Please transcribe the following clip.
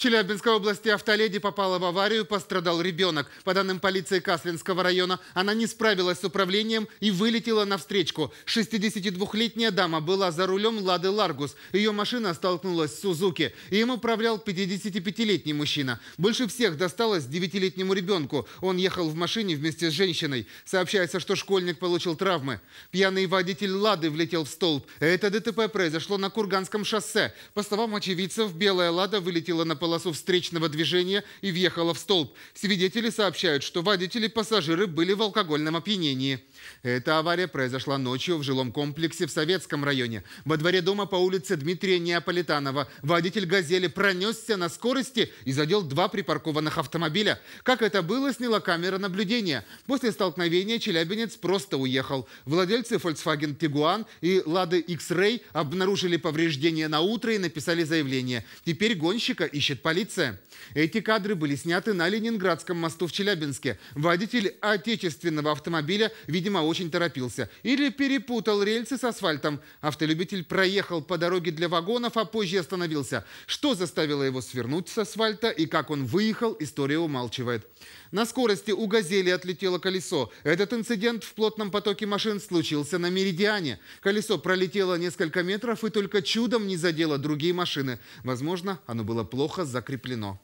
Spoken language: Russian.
Челябинской области автоледи попала в аварию, пострадал ребенок. По данным полиции Каслинского района, она не справилась с управлением и вылетела навстречку. 62-летняя дама была за рулем «Лады Ларгус». Ее машина столкнулась с «Сузуки». Им управлял 55-летний мужчина. Больше всех досталось 9-летнему ребенку. Он ехал в машине вместе с женщиной. Сообщается, что школьник получил травмы. Пьяный водитель «Лады» влетел в столб. Это ДТП произошло на Курганском шоссе. По словам очевидцев, белая «Лада» вылетела на половину полосу встречного движения и въехала в столб. Свидетели сообщают, что водители и пассажиры были в алкогольном опьянении. Эта авария произошла ночью в жилом комплексе в Советском районе. Во дворе дома по улице Дмитрия Неаполитанова водитель «Газели» пронесся на скорости и задел два припаркованных автомобиля. Как это было, сняла камера наблюдения. После столкновения челябинец просто уехал. Владельцы Volkswagen Tiguan и Лады X-Ray обнаружили повреждения на утро и написали заявление. Теперь гонщика ищет ищет полиция. Эти кадры были сняты на Ленинградском мосту в Челябинске. Водитель отечественного автомобиля, видимо, очень торопился. Или перепутал рельсы с асфальтом. Автолюбитель проехал по дороге для вагонов, а позже остановился. Что заставило его свернуть с асфальта и как он выехал, история умалчивает. На скорости у «Газели» отлетело колесо. Этот инцидент в плотном потоке машин случился на Меридиане. Колесо пролетело несколько метров и только чудом не задело другие машины. Возможно, оно было плохо закреплено.